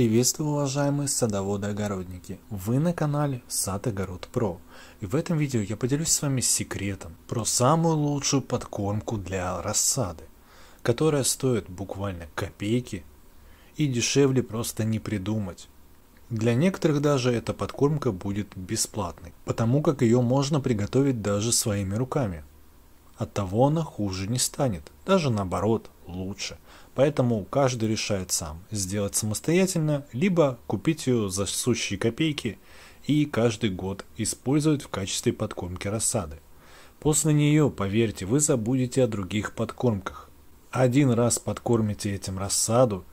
Приветствую, уважаемые садоводы-огородники! Вы на канале Сад Огород Про. И в этом видео я поделюсь с вами секретом про самую лучшую подкормку для рассады, которая стоит буквально копейки и дешевле просто не придумать. Для некоторых даже эта подкормка будет бесплатной, потому как ее можно приготовить даже своими руками. От того она хуже не станет, даже наоборот, лучше. Поэтому каждый решает сам, сделать самостоятельно, либо купить ее за сущие копейки и каждый год использовать в качестве подкормки рассады. После нее, поверьте, вы забудете о других подкормках. Один раз подкормите этим рассаду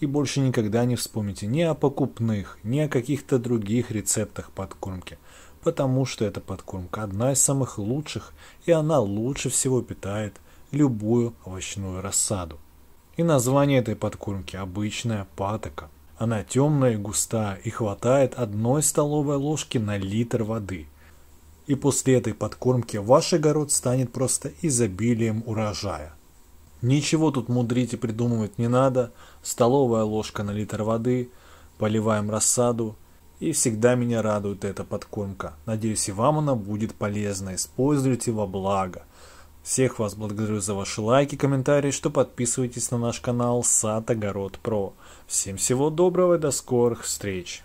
и больше никогда не вспомните ни о покупных, ни о каких-то других рецептах подкормки потому что эта подкормка одна из самых лучших, и она лучше всего питает любую овощную рассаду. И название этой подкормки обычная патока. Она темная и густая, и хватает одной столовой ложки на литр воды. И после этой подкормки ваш огород станет просто изобилием урожая. Ничего тут мудрить и придумывать не надо. Столовая ложка на литр воды, поливаем рассаду, и всегда меня радует эта подкормка. Надеюсь, и вам она будет полезна. Используйте во благо. Всех вас благодарю за ваши лайки, комментарии, что подписывайтесь на наш канал Сад Огород Про. Всем всего доброго и до скорых встреч!